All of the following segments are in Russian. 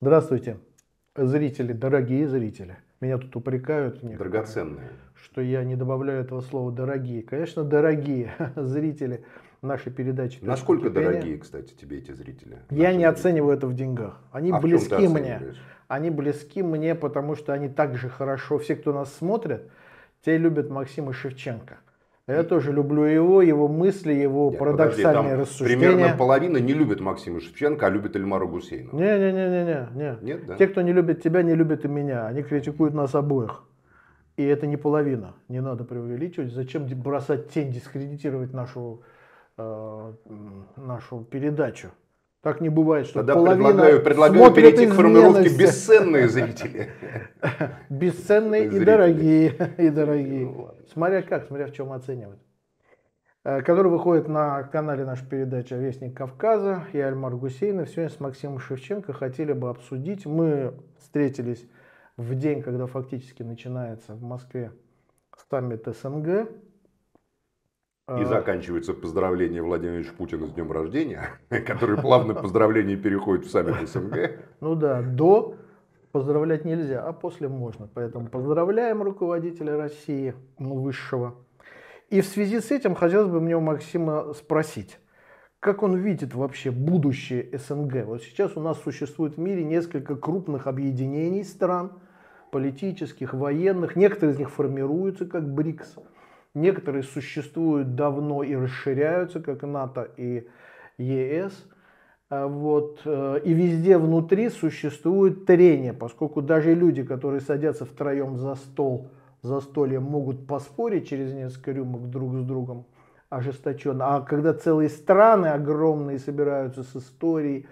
Здравствуйте, зрители, дорогие зрители. Меня тут упрекают. Драгоценные. Что я не добавляю этого слова «дорогие». Конечно, дорогие зрители нашей передачи. Насколько дорогие, кстати, тебе эти зрители? Я не оцениваю это в деньгах. Они а близки мне. Они близки мне, потому что они так же хорошо. Все, кто нас смотрит, те любят Максима Шевченко. Я тоже люблю его, его мысли, его Нет, парадоксальные подожди, рассуждения. Примерно половина не любит Максима Шевченко, а любит Эльмара Гусейна. Не-не-не-не. не. Нет, да? Те, кто не любит тебя, не любят и меня. Они критикуют нас обоих. И это не половина. Не надо преувеличивать. Зачем бросать тень, дискредитировать нашу, э, нашу передачу? Так не бывает, что Тогда половина предлагаю, предлагаю перейти к формулировке бесценные зрители. Бесценные и дорогие, и дорогие. Ну смотря как, смотря в чем оценивать. Э, который выходит на канале наша передача «Вестник Кавказа». Я Альмар Гусейнов. Сегодня с Максимом Шевченко хотели бы обсудить. Мы встретились в день, когда фактически начинается в Москве саммит СНГ. И а. заканчивается поздравление Владимира Путина с днем рождения, который плавно поздравление переходит в саммит СНГ. Ну да, до поздравлять нельзя, а после можно. Поэтому поздравляем руководителя России, высшего. И в связи с этим хотелось бы мне у Максима спросить, как он видит вообще будущее СНГ? Вот сейчас у нас существует в мире несколько крупных объединений стран, политических, военных. Некоторые из них формируются как БРИКС. Некоторые существуют давно и расширяются, как НАТО и ЕС. А вот. Э, и везде внутри существует трение, поскольку даже люди, которые садятся втроем за стол, за столе, могут поспорить через несколько рюмок друг с другом ожесточенно. А когда целые страны огромные собираются с историей,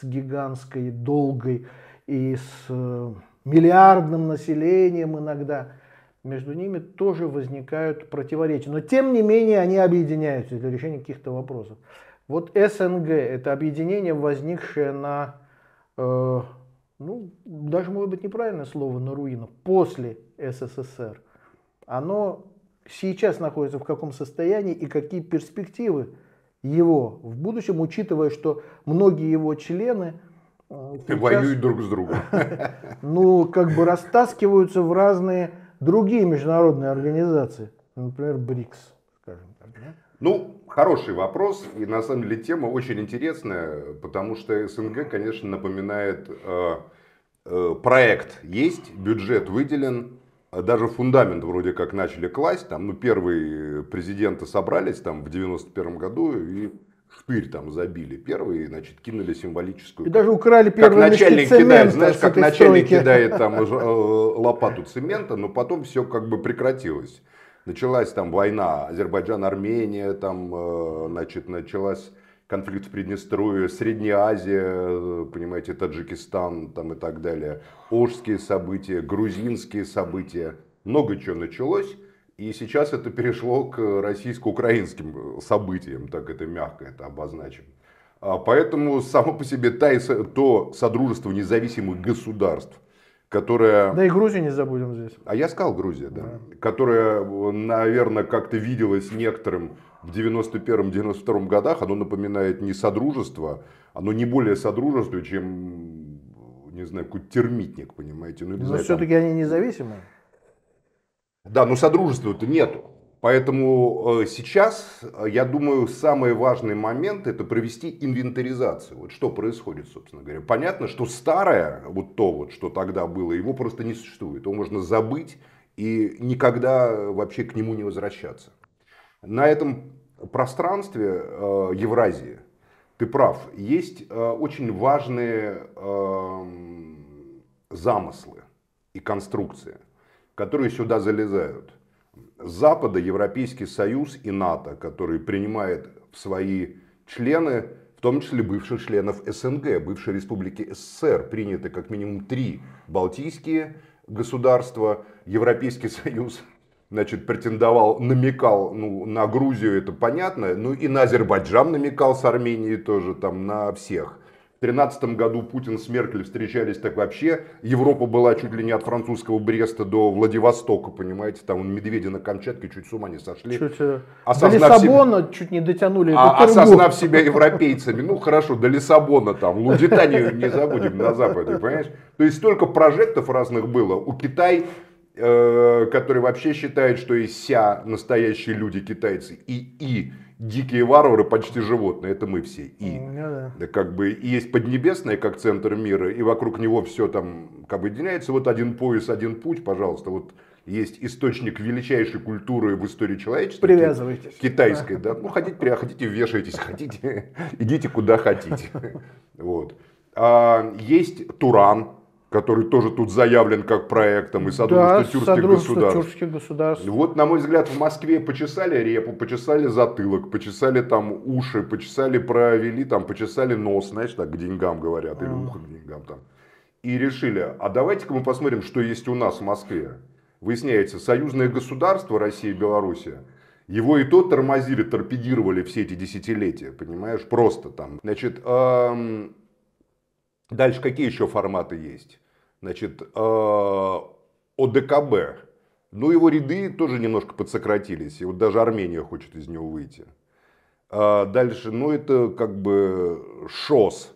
с гигантской, долгой и с э, миллиардным населением иногда – между ними тоже возникают противоречия. Но тем не менее они объединяются для решения каких-то вопросов. Вот СНГ – это объединение, возникшее на, э, ну, даже может быть неправильное слово, на руинах, после СССР. Оно сейчас находится в каком состоянии и какие перспективы его в будущем, учитывая, что многие его члены э, сейчас, воюют друг с другом. ну, как бы растаскиваются в разные другие международные организации, например, БРИКС, скажем так? Да? Ну, хороший вопрос, и на самом деле тема очень интересная, потому что СНГ, конечно, напоминает э, э, проект есть, бюджет выделен, даже фундамент вроде как начали класть, там, ну, первые президенты собрались там в 91 году и Хпырь там забили первый, значит, кинули символическую. И даже украли первый как начальник кидает, знаешь, как начальник стройки. кидает там э, лопату цемента, но потом все как бы прекратилось. Началась там война Азербайджан-Армения, там, э, значит, началась конфликт в Приднестровье, Средняя Азия, э, понимаете, Таджикистан там и так далее, Ожские события, грузинские события, много чего началось. И сейчас это перешло к российско-украинским э, событиям, так это мягко это обозначим. А, поэтому само по себе та то содружество независимых государств, которое Да и Грузию не забудем здесь. А я сказал Грузия, да. да. Которая, э, наверное, как-то виделась некоторым в 91-92 годах. Оно напоминает не содружество, оно не более содружество, чем, не знаю, какой термитник, понимаете. Ну, Но все-таки там... они независимые. Да, но содружества-то нету. Поэтому э, сейчас, э, я думаю, самый важный момент это провести инвентаризацию. Вот что происходит, собственно говоря. Понятно, что старое, вот то вот, что тогда было, его просто не существует. Его можно забыть и никогда вообще к нему не возвращаться. На этом пространстве э, Евразии, ты прав, есть э, очень важные э, замыслы и конструкции которые сюда залезают. Запада Европейский Союз и НАТО, которые принимают в свои члены, в том числе бывших членов СНГ, бывшей республики СССР, приняты как минимум три балтийские государства. Европейский Союз значит, претендовал, намекал ну, на Грузию, это понятно, ну и на Азербайджан намекал с Арменией тоже, там, на всех – в 2013 году Путин с Меркель встречались так вообще. Европа была чуть ли не от французского Бреста до Владивостока, понимаете. Там он Медведя на Камчатке чуть с ума не сошли. Чуть, э, осознав до Лиссабона себя... чуть не дотянули. А, осознав себя европейцами. Ну хорошо, до Лиссабона там. Лузитанию не забудем на Западе, понимаешь? То есть столько прожектов разных было. У Китая Э, который вообще считает, что и вся настоящие люди китайцы и и дикие варвары почти животные, это мы все и ну да. как бы и есть поднебесное как центр мира и вокруг него все там как бы объединяется вот один пояс один путь, пожалуйста, вот есть источник величайшей культуры в истории человечества. Привязывайтесь. Китайской, да. Ну, хотите, при, хотите вешайтесь, хотите, идите куда хотите. Вот. А, есть Туран, который тоже тут заявлен как проектом, и Содружество да, тюркских государств. тюркских государств. Вот, на мой взгляд, в Москве почесали репу, почесали затылок, почесали там уши, почесали провели, там, почесали нос, знаешь, так, к деньгам говорят, или ухо к деньгам там. И решили, а давайте-ка мы посмотрим, что есть у нас в Москве. Выясняется, союзное государство России и Белоруссия – его и то тормозили, торпедировали все эти десятилетия, понимаешь, просто там. Значит, эм, Дальше какие еще форматы есть? Значит, э, ОДКБ. Ну, его ряды тоже немножко подсократились. И вот даже Армения хочет из него выйти. Э, дальше, ну, это как бы ШОС.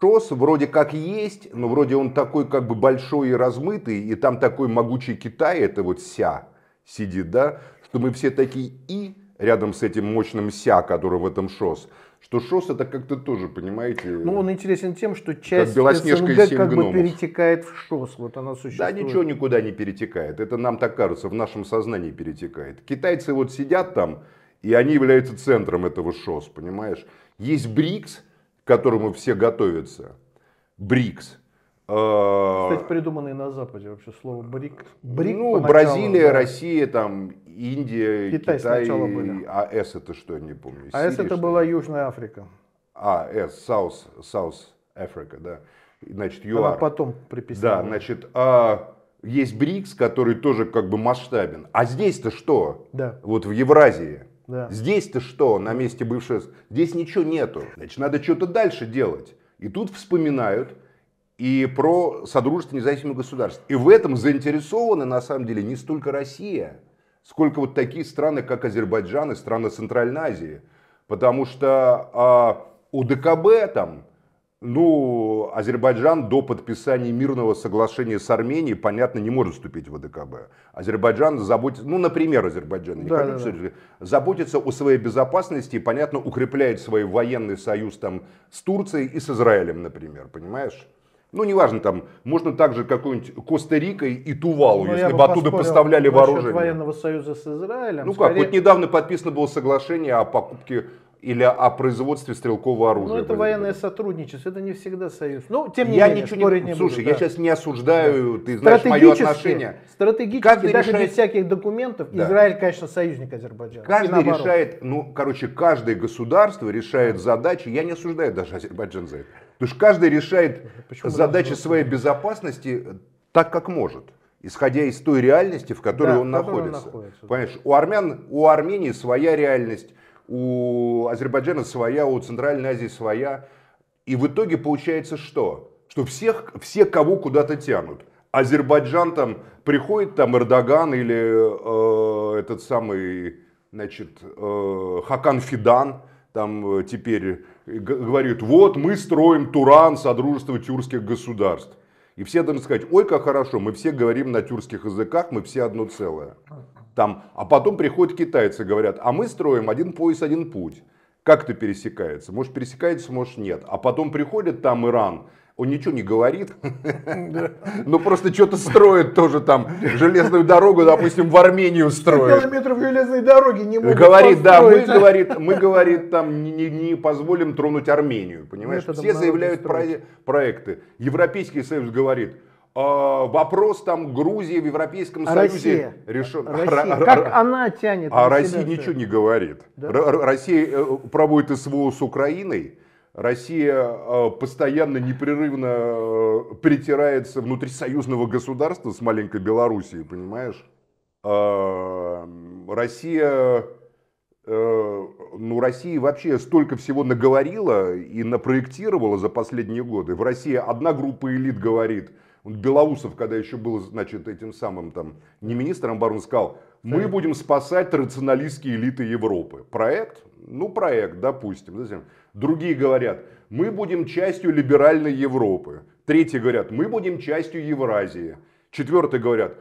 ШОС вроде как есть, но вроде он такой как бы большой и размытый, и там такой могучий Китай, это вот ся сидит, да, что мы все такие и рядом с этим мощным ся, который в этом ШОС что ШОС это как-то тоже, понимаете... Ну, он интересен тем, что часть как Белоснежка СНГ как гномов. бы перетекает в ШОС, вот она существует. Да, ничего никуда не перетекает, это нам так кажется, в нашем сознании перетекает. Китайцы вот сидят там, и они являются центром этого ШОС, понимаешь? Есть БРИКС, к которому все готовятся, БРИКС, Э, Кстати, придуманные на Западе вообще слово брик. брик ну, Бразилия, да. Россия, там, Индия, Китай, Китай были. АС это что, не помню. А С это была Южная Африка. А, С, South, South Africa, да. Значит, ЮАР. Она потом приписали. Да, значит, а, есть БРИКС, который тоже как бы масштабен. А здесь-то что? Да. Вот в Евразии. Да. Здесь-то что на месте бывшего? Здесь ничего нету. Значит, надо что-то дальше делать. И тут вспоминают, и про Содружество независимых государств. И в этом заинтересованы на самом деле не столько Россия, сколько вот такие страны, как Азербайджан и страны Центральной Азии. Потому что а, у ДКБ там, ну, Азербайджан до подписания мирного соглашения с Арменией, понятно, не может вступить в ДКБ. Азербайджан заботится, ну, например, Азербайджан, да, да, да. заботится о своей безопасности и, понятно, укрепляет свой военный союз там с Турцией и с Израилем, например, понимаешь? Ну, неважно, там, можно также какой-нибудь Коста-Рикой и Тувалу, Но ну, если бы оттуда поставляли вооружение. военного союза с Израилем. Ну скорее... как, вот недавно подписано было соглашение о покупке или о производстве стрелкового ну, оружия. Ну, это военное сотрудничество, это не всегда союз. Ну, тем не я менее, ничего не, не Слушай, буду, я да. сейчас не осуждаю, да. ты знаешь мое отношение. Стратегически, каждый даже решает... без всяких документов, да. Израиль, конечно, союзник Азербайджана. Каждый решает, ну, короче, каждое государство решает задачи, я не осуждаю даже Азербайджан за это. Потому что каждый решает Почему задачи своей безопасности э, так, как может исходя из той реальности, в которой да, он, находится. он находится. Понимаешь, у армян, у Армении своя реальность, у Азербайджана своя, у Центральной Азии своя. И в итоге получается что? Что всех, все кого куда-то тянут. Азербайджан там приходит, там Эрдоган или э, этот самый, значит, э, Хакан Фидан, там э, теперь говорит, вот мы строим Туран, Содружество тюркских государств. И все должны сказать, ой, как хорошо, мы все говорим на тюркских языках, мы все одно целое там, а потом приходят китайцы, говорят, а мы строим один пояс, один путь. как это пересекается, может пересекается, может нет. А потом приходит там Иран, он ничего не говорит, но просто что-то строит тоже там, железную дорогу, допустим, в Армению строит. Километров железной дороги не могут Говорит, да, мы, говорит, мы, говорит, там не, не позволим тронуть Армению, понимаешь? Все заявляют проекты. Европейский союз говорит, а, вопрос там Грузии в Европейском а Союзе решен. Россия. Р- как она тянет? А Россия себя, ничего не говорит. Да? Р- Россия э, проводит СВО с Украиной. Россия э, постоянно, непрерывно э, притирается внутри союзного государства с маленькой Белоруссией, понимаешь? А, Россия, ну, Россия вообще столько всего наговорила и напроектировала за последние годы. В России одна группа элит говорит – Белоусов, когда еще был, значит, этим самым там, не министром обороны, сказал, мы будем спасать рационалистские элиты Европы. Проект? Ну, проект, допустим. Другие говорят, мы будем частью либеральной Европы. Третьи говорят, мы будем частью Евразии. Четвертые говорят,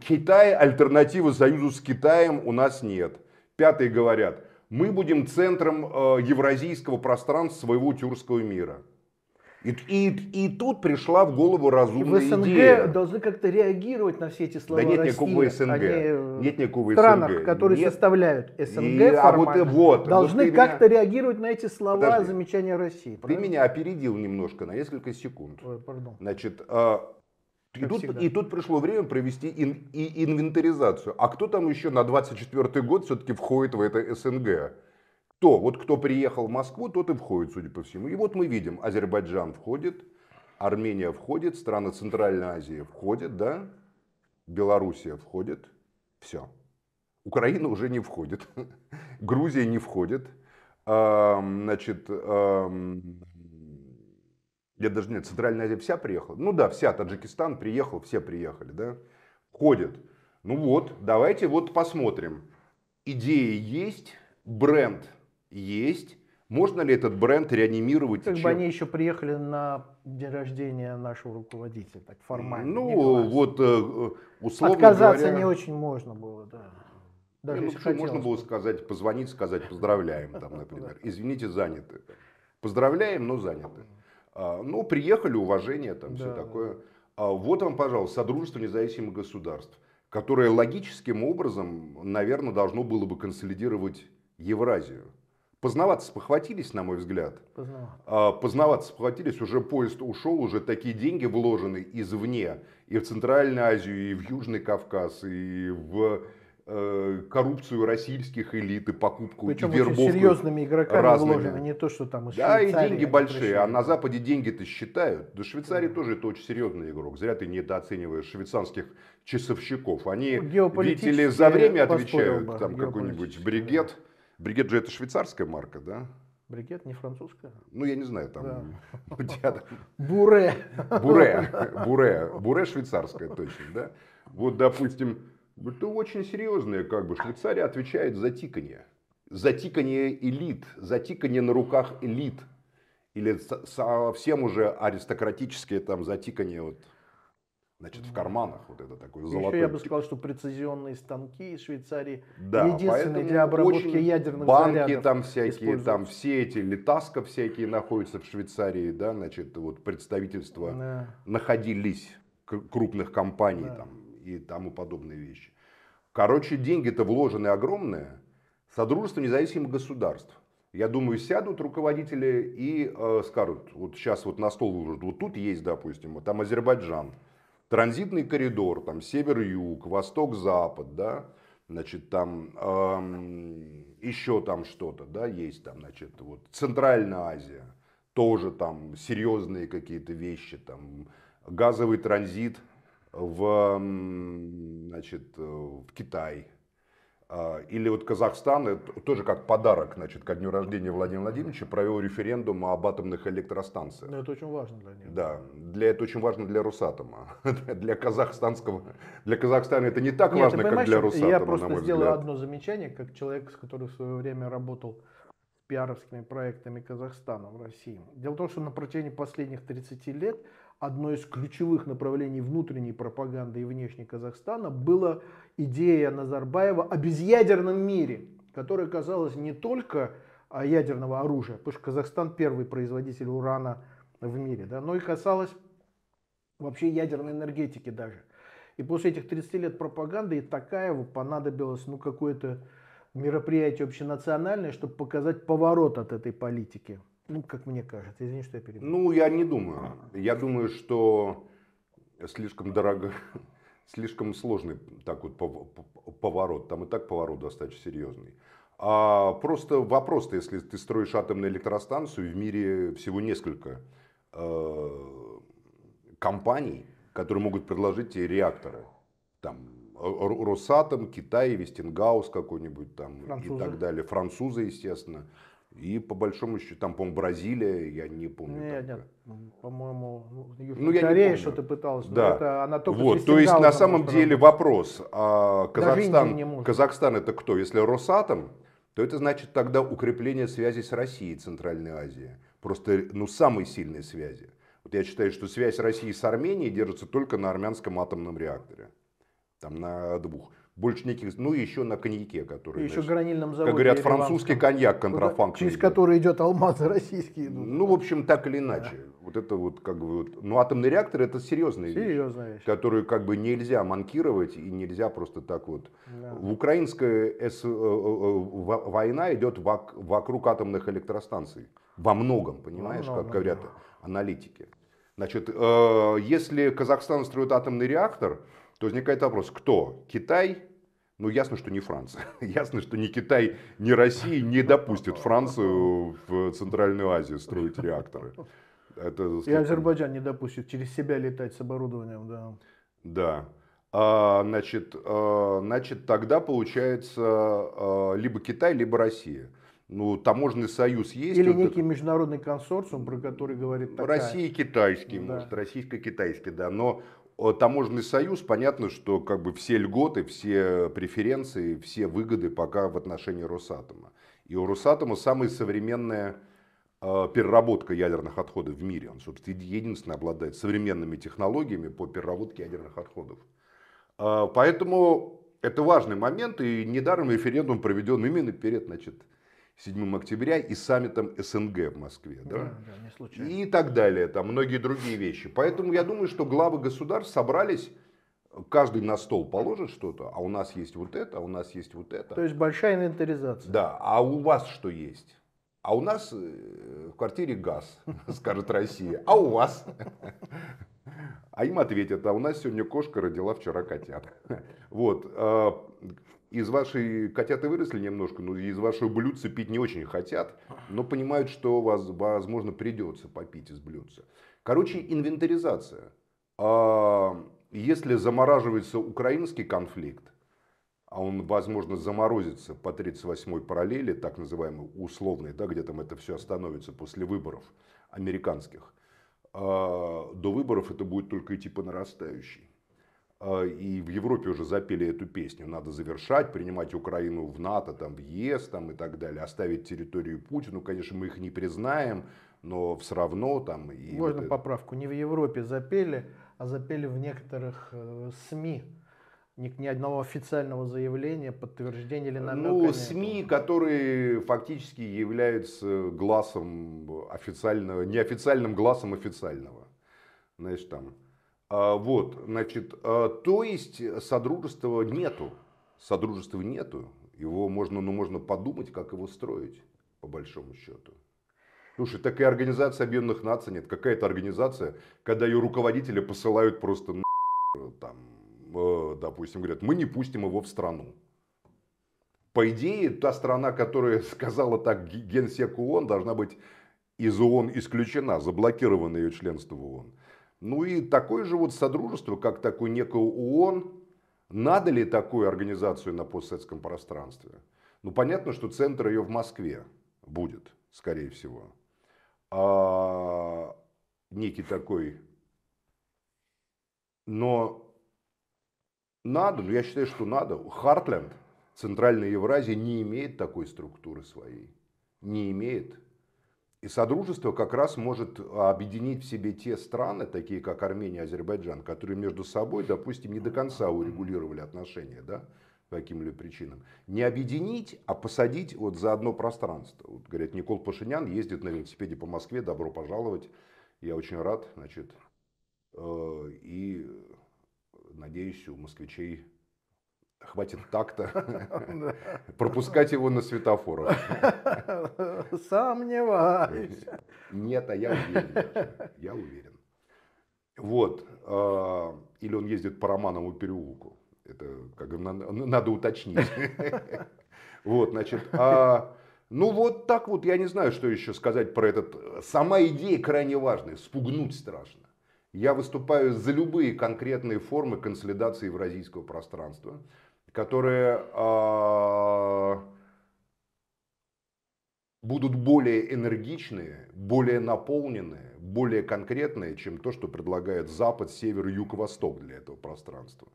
Китай, альтернативы союзу с Китаем у нас нет. Пятые говорят, мы будем центром э, евразийского пространства своего тюркского мира. И, и, и тут пришла в голову разумная и в СНГ идея. должны как-то реагировать на все эти слова Да нет России, никакого а СНГ. Они нет никакого странах, СНГ. которые нет. составляют СНГ и, а формально, а вот, вот, должны вот как-то меня... реагировать на эти слова Подожди. замечания России. Правильно? Ты меня опередил немножко на несколько секунд. Ой, пардон. Значит, а, и тут, и тут пришло время провести ин, и инвентаризацию. А кто там еще на 24 год все-таки входит в это СНГ? кто, вот кто приехал в Москву, тот и входит, судя по всему. И вот мы видим, Азербайджан входит, Армения входит, страны Центральной Азии входят, да, Белоруссия входит, все. Украина уже не входит, Грузия не входит, значит, я даже нет, Центральная Азия вся приехала. Ну да, вся Таджикистан приехал, все приехали, да, входит. Ну вот, давайте вот посмотрим. Идея есть, бренд есть. Можно ли этот бренд реанимировать? Как бы они еще приехали на день рождения нашего руководителя, так формально. Ну, вот э, э, условно Отказаться говоря... не очень можно было, да. Даже ну, что можно было сказать, позвонить, сказать, поздравляем, там, например. Извините, заняты. Поздравляем, но заняты. А, ну, приехали, уважение, там, все такое. А вот вам, пожалуйста, Содружество независимых государств, которое логическим образом, наверное, должно было бы консолидировать Евразию познаваться похватились на мой взгляд. познаваться а, Поздновато спохватились, уже поезд ушел, уже такие деньги вложены извне. И в Центральную Азию, и в Южный Кавказ, и в э, коррупцию российских элит и покупку Причем и вербовку очень серьезными игроками разными. вложены, не то, что там из Да, и деньги а большие, пришли. а на Западе деньги-то считают. Да Швейцарии да. тоже это очень серьезный игрок. Зря ты недооцениваешь швейцарских часовщиков. Они, видите ли, за время отвечают, там какой-нибудь бригет. Да Бригет же это швейцарская марка, да? Бригет не французская? Ну, я не знаю, там... Буре. Буре. Буре. Буре швейцарская, точно, да? Вот, допустим, это очень серьезное, как бы, Швейцария отвечает за тиканье. За тиканье элит, за тиканье на руках элит. Или совсем уже аристократические там затиканье вот значит, в карманах вот это такой золотой. Еще я бы сказал, что прецизионные станки из Швейцарии да, единственные для обработки ядерных банки зарядов. там всякие, там все эти литаска всякие находятся в Швейцарии, да, значит, вот представительства да. находились крупных компаний да. там и тому подобные вещи. Короче, деньги-то вложены огромные. Содружество независимых государств. Я думаю, сядут руководители и э, скажут, вот сейчас вот на стол выложат, вот тут есть, допустим, вот там Азербайджан, транзитный коридор, там север-юг, восток-запад, да, значит, там эм, еще там что-то, да, есть там, значит, вот Центральная Азия, тоже там серьезные какие-то вещи, там газовый транзит в, значит, э, в Китай, а, или вот Казахстан, тоже как подарок, значит, ко дню рождения Владимира Владимировича, провел референдум об атомных электростанциях. Но это очень важно для них. Да, для, это очень важно для Росатома. для казахстанского, для Казахстана это не так Нет, важно, как для Росатома, Я просто на мой сделал взгляд. одно замечание, как человек, который в свое время работал с пиаровскими проектами Казахстана в России. Дело в том, что на протяжении последних 30 лет одно из ключевых направлений внутренней пропаганды и внешней Казахстана была идея Назарбаева о безъядерном мире, которая казалась не только а, ядерного оружия, потому что Казахстан первый производитель урана в мире, да, но и касалась вообще ядерной энергетики даже. И после этих 30 лет пропаганды и Такаеву понадобилось ну, какое-то мероприятие общенациональное, чтобы показать поворот от этой политики. Ну, как мне кажется, извини, что я перебил. Ну, я не думаю. Я думаю, что слишком дорого, слишком сложный так вот поворот. Там и так поворот достаточно серьезный. А просто вопрос, -то, если ты строишь атомную электростанцию, в мире всего несколько э, компаний, которые могут предложить тебе реакторы. Там Росатом, Китай, Вестингаус какой-нибудь там Французы. и так далее. Французы, естественно. И по большому счету, там, по-моему, Бразилия, я не помню. Нет, так. нет, ну, по-моему, Южная ну, ну Корея что-то пыталась. Да. Это, она только вот, то есть на самом деле страну. вопрос, а Казахстан, Казахстан это кто? Если Росатом, то это значит тогда укрепление связи с Россией и Центральной Азией. Просто, ну, самые сильные связи. Вот я считаю, что связь России с Арменией держится только на армянском атомном реакторе. Там на двух больше никаких, ну еще на коньяке, который, и еще значит, гранильном заводе. Как говорят, французский коньяк контрафакт. Через который идет алмазы российские. Идут. Ну, в общем, так или иначе. Да. Вот это вот как бы, вот, ну атомный реактор это серьезная, серьезная вещь, вещь, которую как бы нельзя манкировать и нельзя просто так вот. Да. В украинская эс... Э, э, э, война идет вокруг атомных электростанций. Во многом, понимаешь, Во многом, как говорят да. аналитики. Значит, э, если Казахстан строит атомный реактор, то возникает вопрос, кто? Китай? Ну, ясно, что не Франция. Ясно, что ни Китай, ни Россия не допустят Францию в Центральную Азию строить реакторы. Это, И Азербайджан не допустит через себя летать с оборудованием, да. Да. А, значит, а, значит, тогда получается а, либо Китай, либо Россия. Ну, таможенный союз есть. Или вот некий это... международный консорциум, про который говорит такая... Россия китайский, да. может, российско-китайский, да. Но Э, таможенный союз, понятно, что как бы все льготы, все преференции, все выгоды пока в отношении Росатома. И у Росатома самая современная э, переработка ядерных отходов в мире. Он, собственно, единственный обладает современными технологиями по переработке ядерных отходов. Э, поэтому это важный момент, и недаром референдум проведен именно перед, значит, 7 октября и саммитом СНГ в Москве. Да? Да, да, не случайно. И так далее, там многие другие вещи. Поэтому я думаю, что главы государств собрались, каждый на стол положит что-то, а у нас есть вот это, а у нас есть вот это. То есть большая инвентаризация. Да, а у вас что есть? А у нас э, в квартире газ, скажет Россия. А у вас? А им ответят, а у нас сегодня кошка родила вчера котят. Вот. Э, из вашей котята выросли немножко, но ну, из вашего блюдца пить не очень хотят, но понимают, что вас, возможно, придется попить из блюдца. Короче, инвентаризация. А, если замораживается украинский конфликт, а он, возможно, заморозится по 38-й параллели, так называемый условный, да, где там это все остановится после выборов американских, а, до выборов это будет только идти по нарастающей. А, и в Европе уже запели эту песню. Надо завершать, принимать Украину в НАТО, там, в ЕС там, и так далее, оставить территорию Путину. Конечно, мы их не признаем, но все равно там... И Можно вот поправку. Не в Европе запели, а запели в некоторых э, СМИ ни, ни одного официального заявления, подтверждения или намека. Ну, СМИ, которые фактически являются глазом официального, неофициальным глазом официального. Знаешь, там, а, вот, значит, а, то есть содружества нету, содружества нету, его можно, ну, можно подумать, как его строить, по большому счету. Слушай, такая организация объединенных наций нет, какая-то организация, когда ее руководители посылают просто на ну, там, э, допустим, говорят, мы не пустим его в страну. По идее, та страна, которая сказала так генсеку ООН, должна быть из ООН исключена, заблокировано ее членство в ООН. Ну и такое же вот содружество, как такой некое ООН, надо ли такую организацию на постсоветском пространстве? Ну понятно, что центр ее в Москве будет, скорее всего. А, некий такой. Но надо, ну я считаю, что надо. Хартленд центральная Евразия, не имеет такой структуры своей. Не имеет. И Содружество как раз может объединить в себе те страны, такие как Армения и Азербайджан, которые между собой, допустим, не до конца урегулировали отношения, да, по каким-либо причинам. Не объединить, а посадить вот за одно пространство. Вот, говорят, Никол Пашинян ездит на велосипеде по Москве, добро пожаловать, я очень рад, значит, э, и э, надеюсь, у москвичей хватит так-то пропускать его на светофорах. Сомневаюсь. Нет, а я уверен. Я уверен. Вот. А, или он ездит по Романову переулку. Это как надо, надо уточнить. Вот, значит. А, ну вот так вот, я не знаю, что еще сказать про этот. Сама идея крайне важная, спугнуть страшно. Я выступаю за любые конкретные формы консолидации евразийского пространства которые а, будут более энергичные, более наполненные, более конкретные, чем то, что предлагает Запад, Север, Юг, Восток для этого пространства.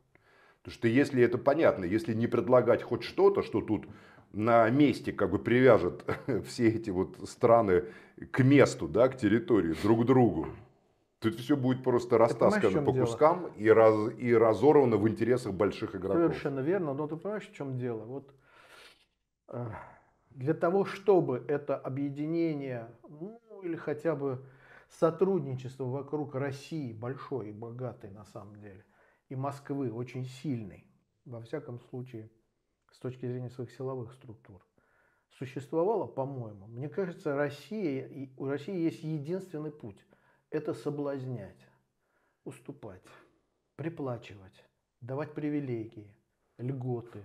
Потому что если это понятно, если не предлагать хоть что-то, что тут на месте как бы привяжет все эти вот страны к месту, да, к территории, друг к другу, Тут все будет просто растаскано по дело? кускам и, раз, и разорвано в интересах больших игроков. Совершенно верно, но ты понимаешь, в чем дело? Вот э, для того, чтобы это объединение, ну или хотя бы сотрудничество вокруг России, большой и богатой на самом деле, и Москвы очень сильной, во всяком случае, с точки зрения своих силовых структур, существовало, по-моему, мне кажется, Россия, и у России есть единственный путь – это соблазнять, уступать, приплачивать, давать привилегии, льготы.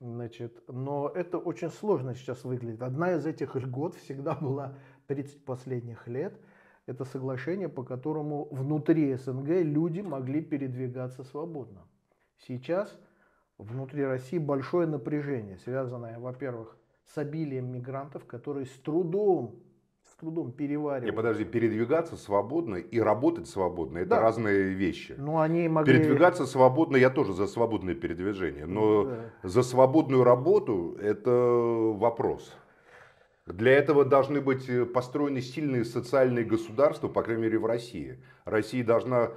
Значит, но это очень сложно сейчас выглядит. Одна из этих льгот всегда была 30 последних лет. Это соглашение, по которому внутри СНГ люди могли передвигаться свободно. Сейчас внутри России большое напряжение, связанное, во-первых, с обилием мигрантов, которые с трудом трудом переваривать. Не, подожди, передвигаться свободно и работать свободно – это да. разные вещи. Ну, они могли... Передвигаться свободно, я тоже за свободное передвижение, но да. за свободную работу – это вопрос. Для этого должны быть э, построены сильные социальные государства, по крайней мере в России. Россия должна,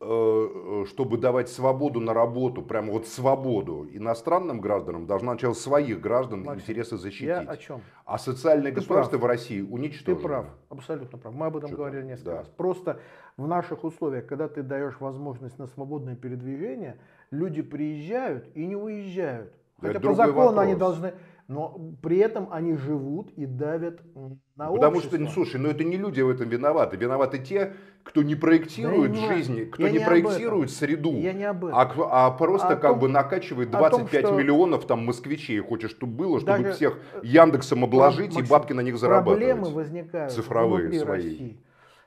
э, э, чтобы давать свободу на работу, прямо вот свободу иностранным гражданам, должна сначала своих граждан Максим, интересы защитить. Я о чем? А социальное Ты государство прав. в России уничтожено. Ты прав, абсолютно прав. Мы об этом что говорили несколько да. раз. Просто в наших условиях, когда ты даешь возможность на свободное передвижение, люди приезжают и не уезжают. Хотя Это по закону вопрос. они должны но при этом они живут и давят на Потому общество. что, слушай, ну это не люди в этом виноваты. Виноваты те, кто не проектирует да не кто я не, не проектирует среду, я не об а этом. А, а просто о как том, бы накачивает 25 том, что... миллионов там москвичей, хочешь, чтобы было, чтобы Даже... всех э, Яндексом обложить Максим, и бабки на них зарабатывать. Проблемы возникают цифровые внутри свои. России.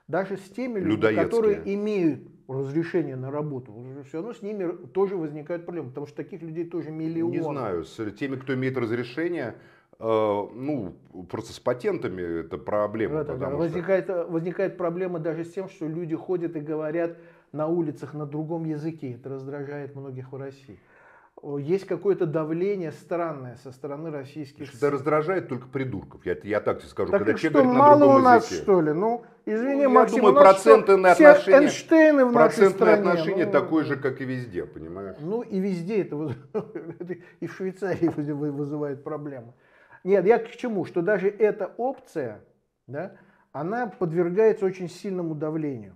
Даже с теми людьми, которые имеют разрешение на работу, все равно с ними тоже возникают проблемы, потому что таких людей тоже миллионы. Не знаю, с теми, кто имеет разрешение, э, ну, просто с патентами это проблема. Да, да, да. Возникает, возникает проблема даже с тем, что люди ходят и говорят на улицах на другом языке. Это раздражает многих в России есть какое-то давление странное со стороны российских Это раздражает только придурков, я, я так тебе скажу. Так когда человек что, говорит мало на другом у нас, языке. что ли? Ну, извини, ну, Максим, думаю, у нас процентные что, отношения, все Эйнштейны в нашей стране. отношения ну, такое же, как и везде, понимаешь? Ну, и везде это и в Швейцарии вызывает проблемы. Нет, я к чему, что даже эта опция, да, она подвергается очень сильному давлению.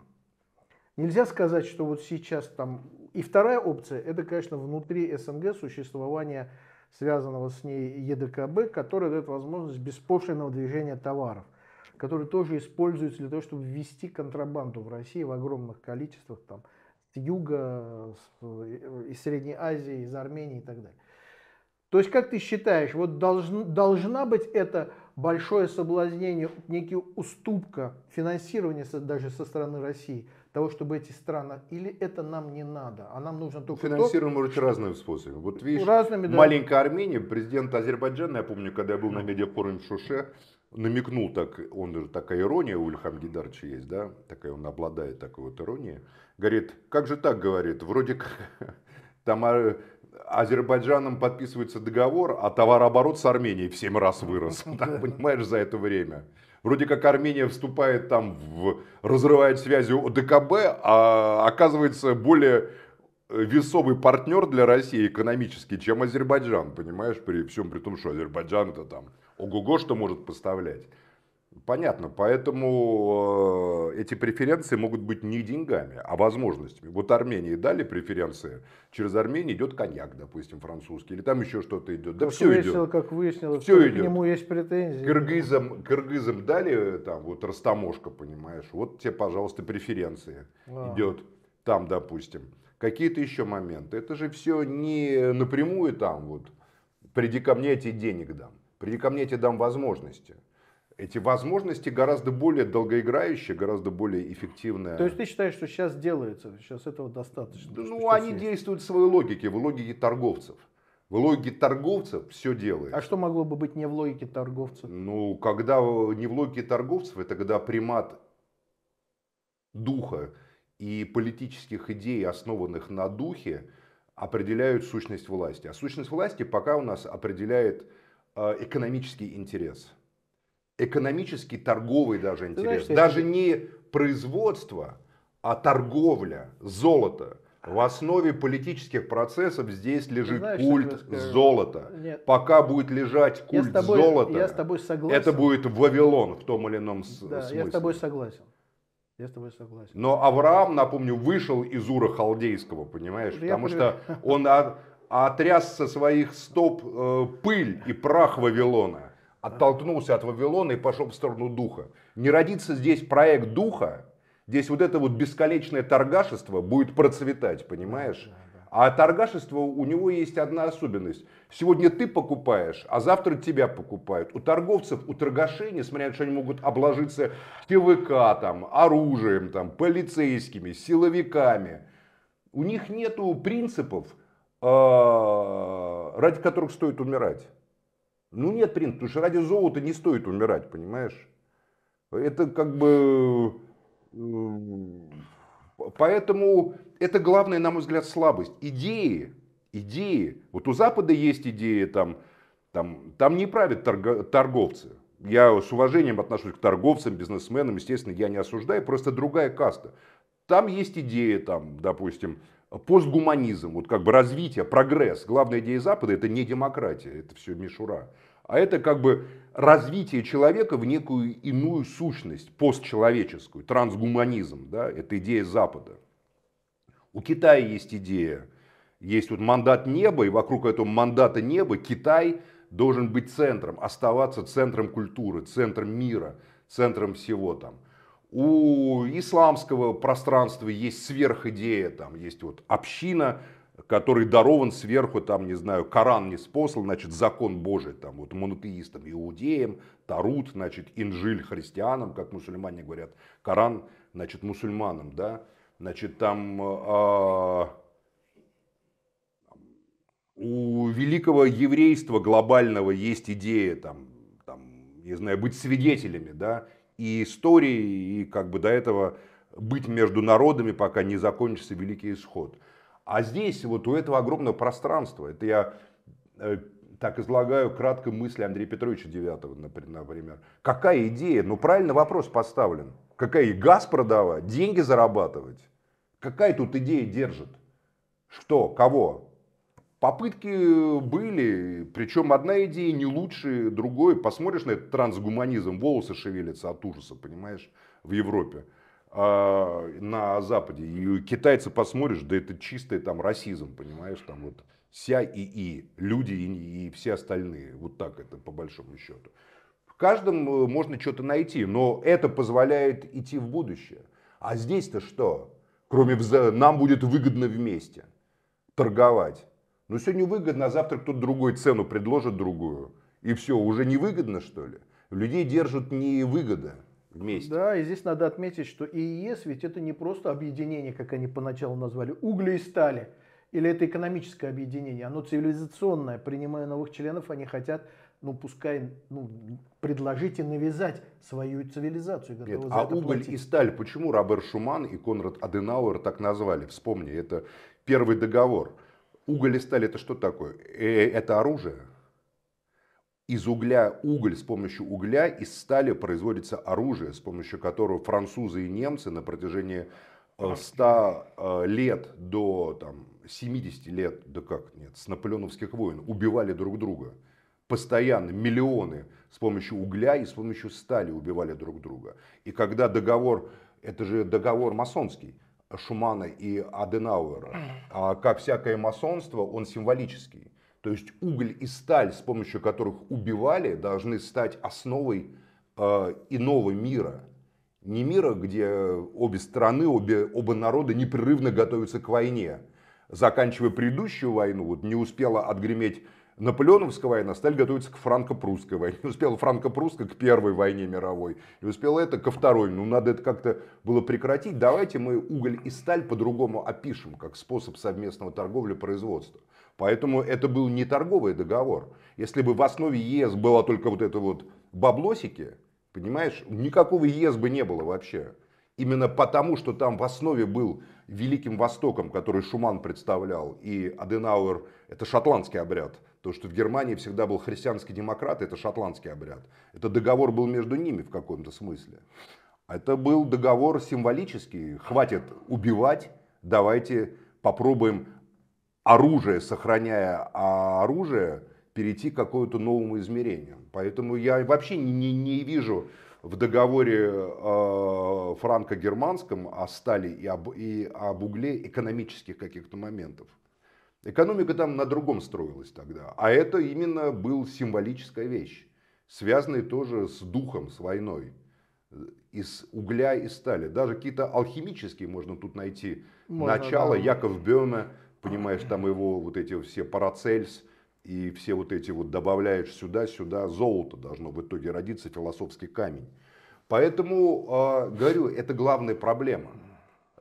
Нельзя сказать, что вот сейчас там и вторая опция, это, конечно, внутри СНГ существование связанного с ней ЕДКБ, который дает возможность беспошлинного движения товаров, который тоже используется для того, чтобы ввести контрабанду в России в огромных количествах, там, с юга, с, э, из Средней Азии, из Армении и так далее. То есть, как ты считаешь, вот должен, должна быть эта большое соблазнение, некий уступка финансирования даже со стороны России того, чтобы эти страны, или это нам не надо, а нам нужно только финансируем то, может что... разными способами. Вот видишь, разными, да. маленькая Армения, президент Азербайджана, я помню, когда я был на медиафоруме в Шуше, намекнул так, он же такая ирония у Ильхам Гидарча есть, да, такая он обладает такой вот иронией, говорит, как же так, говорит, вроде как там а, Азербайджаном подписывается договор, а товарооборот с Арменией в 7 раз вырос, так, понимаешь, за это время. Вроде как Армения вступает там, в, разрывает связи ОДКБ, а оказывается более э, весомый партнер для России экономически, чем Азербайджан, понимаешь, при всем при том, что Азербайджан это там ого-го, что может поставлять. Понятно, поэтому э, эти преференции могут быть не деньгами, а возможностями. Вот Армении дали преференции, через Армению идет коньяк, допустим, французский, или там еще что-то идет. Да как все выяснил, идет. Как выяснилось, все идет. к нему есть претензии. Кыргызам, кыргызам дали э, там вот растаможка, понимаешь, вот тебе, пожалуйста, преференции а. идет там, допустим. Какие-то еще моменты. Это же все не напрямую там вот, приди ко мне, я тебе денег дам. Приди ко мне, я тебе дам возможности эти возможности гораздо более долгоиграющие, гораздо более эффективные. То есть ты считаешь, что сейчас делается, сейчас этого достаточно? Да, ну, они есть. действуют в своей логике, в логике торговцев. В логике торговцев все делает. А что могло бы быть не в логике торговцев? Ну, когда не в логике торговцев, это когда примат духа и политических идей, основанных на духе, определяют сущность власти. А сущность власти пока у нас определяет э, экономический интерес экономический, торговый даже интерес. Знаешь, даже это... не производство, а торговля, золота В основе политических процессов здесь лежит Знаешь, культ золота. Нет. Пока будет лежать культ я тобой, золота, я с тобой согласен. это будет Вавилон в том или ином да, смысле. Я с тобой согласен. Я с тобой согласен. Но Авраам, напомню, вышел из Ура Халдейского, понимаешь? Я потому понимаю. что он от, отряс со своих стоп э, пыль и прах Вавилона оттолкнулся от Вавилона и пошел в сторону духа. Не родится здесь проект духа, здесь вот это вот бесконечное торгашество будет процветать, понимаешь? А торгашество, у него есть одна особенность. Сегодня ты покупаешь, а завтра тебя покупают. У торговцев, у торгашей, несмотря на то, что они могут обложиться ТВК, там, оружием, там, полицейскими, силовиками, у них нет принципов, а, ради которых стоит умирать. Ну нет, принц, потому что ради золота не стоит умирать, понимаешь? Это как бы... Э, поэтому это главная, на мой взгляд, слабость. Идеи, идеи. Вот у Запада есть идеи, там, там, там не правят торговцы. Я с уважением отношусь к торговцам, бизнесменам, естественно, я не осуждаю, просто другая каста. Там есть идеи там, допустим, постгуманизм, вот как бы развитие, прогресс. Главная идея Запада это не демократия, это все мишура. А это как бы развитие человека в некую иную сущность, постчеловеческую, трансгуманизм, да, это идея Запада. У Китая есть идея, есть вот мандат неба, и вокруг этого мандата неба Китай должен быть центром, оставаться центром культуры, центром мира, центром всего там. У исламского пространства есть сверхидея, там есть вот община, который дарован сверху, там, не знаю, Коран не спослан, значит, закон Божий, там, вот монотеистам, иудеям, Тарут, значит, Инжиль христианам, как мусульмане говорят, Коран, значит, мусульманам, да, значит, там э, у великого еврейства глобального есть идея, там, там, не знаю, быть свидетелями, да, и истории, и как бы до этого быть между народами, пока не закончится Великий Исход. А здесь вот у этого огромного пространства, это я э, так излагаю кратко мысли Андрея Петровича Девятого, например. Какая идея? Ну, правильно вопрос поставлен. Какая газ продавать, деньги зарабатывать? Какая тут идея держит? Что? Кого? Попытки были, причем одна идея не лучше другой. Посмотришь на этот трансгуманизм, волосы шевелятся от ужаса, понимаешь, в Европе, а, на Западе. И китайцы посмотришь, да это чистый там расизм, понимаешь, там вот вся и и, люди и, и все остальные. Вот так это по большому счету. В каждом э, можно что-то найти, но это позволяет идти в будущее. А здесь-то что? Кроме вза... нам будет выгодно вместе торговать. Но ну, сегодня выгодно, а завтра кто-то другой цену предложит другую. И все, уже не выгодно, что ли? Людей держат не выгода вместе. Да, и здесь надо отметить, что ИЕС ведь это не просто объединение, как они поначалу назвали, угли и стали. Или это экономическое объединение, оно цивилизационное. Принимая новых членов, они хотят, ну пускай, ну, предложить и навязать свою цивилизацию. Нет, а уголь платить. и сталь, почему Робер Шуман и Конрад Аденауэр так назвали? Вспомни, это первый договор. Уголь и сталь это что такое? Э, э, это оружие. Из угля уголь с помощью угля, из стали производится оружие, с помощью которого французы и немцы на протяжении 100 э, лет до там, 70 лет, да как нет, с наполеоновских войн убивали друг друга. Постоянно миллионы с помощью угля и с помощью стали убивали друг друга. И когда договор, это же договор масонский, Шумана и Аденауэра, а как всякое масонство, он символический. То есть уголь и сталь, с помощью которых убивали, должны стать основой э, иного мира. Не мира, где обе страны, обе, оба народа непрерывно готовятся к войне. Заканчивая предыдущую войну, вот не успела отгреметь Наполеоновская война стали готовиться к франко-прусской войне. Успела франко-прусская к первой войне мировой. И успела это ко второй. Ну, надо это как-то было прекратить. Давайте мы уголь и сталь по-другому опишем, как способ совместного торговли и производства. Поэтому это был не торговый договор. Если бы в основе ЕС было только вот это вот баблосики, понимаешь, никакого ЕС бы не было вообще. Именно потому, что там в основе был Великим Востоком, который Шуман представлял, и Аденауэр, это шотландский обряд, Потому что в Германии всегда был христианский демократ, это шотландский обряд. Это договор был между ними в каком-то смысле. Это был договор символический. Хватит убивать, давайте попробуем оружие, сохраняя оружие, перейти к какому-то новому измерению. Поэтому я вообще не, не вижу в договоре э, франко-германском о стали и об, и об угле экономических каких-то моментов. Экономика там на другом строилась тогда. А это именно был символическая вещь, связанная тоже с духом, с войной э, из угля и стали. Даже какие-то алхимические можно тут найти. Можно, Начало, да. Яков Бёме, понимаешь, там его вот эти все парацельс и все вот эти вот добавляешь сюда-сюда, золото должно в итоге родиться, философский камень. Поэтому, э, говорю, это главная проблема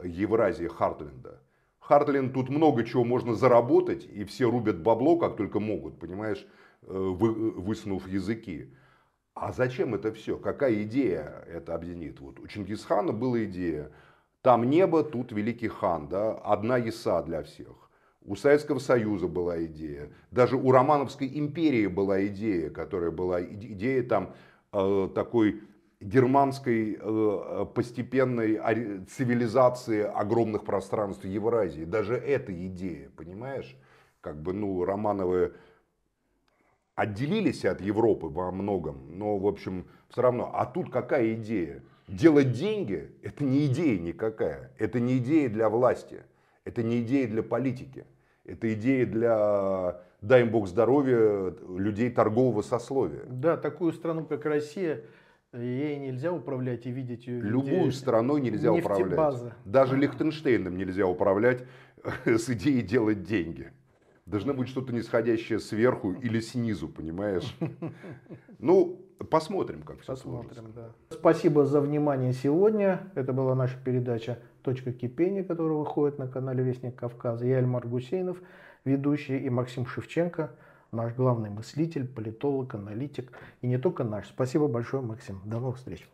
Евразии Хартленда. Хартленд тут много чего можно заработать, и все рубят бабло, как только могут, понимаешь, э, вы, высунув языки. А зачем это все? Какая идея это объединит? Вот у Чингисхана была идея, там небо, тут великий хан, да, одна яса для всех. У Советского Союза была идея, даже у Романовской империи была идея, которая была идея там э, такой германской э, постепенной цивилизации огромных пространств Евразии. Даже эта идея, понимаешь? Как бы, ну, Романовы отделились от Европы во многом, но, в общем, все равно. А тут какая идея? Делать деньги – это не идея никакая. Это не идея для власти. Это не идея для политики. Это идея для, дай им бог здоровья, людей торгового сословия. Да, такую страну, как Россия – Ей нельзя управлять и видеть ее. Любую страной нельзя управлять. Даже Лихтенштейном нельзя управлять э, с идеей делать деньги. Должно быть что-то нисходящее сверху или снизу, понимаешь? Ну, посмотрим, как все посмотрим, сложится. Да. Спасибо за внимание сегодня. Это была наша передача «Точка кипения», которая выходит на канале «Вестник Кавказа». Я Эльмар Гусейнов, ведущий и Максим Шевченко – наш главный мыслитель, политолог, аналитик и не только наш. Спасибо большое, Максим. До новых встреч.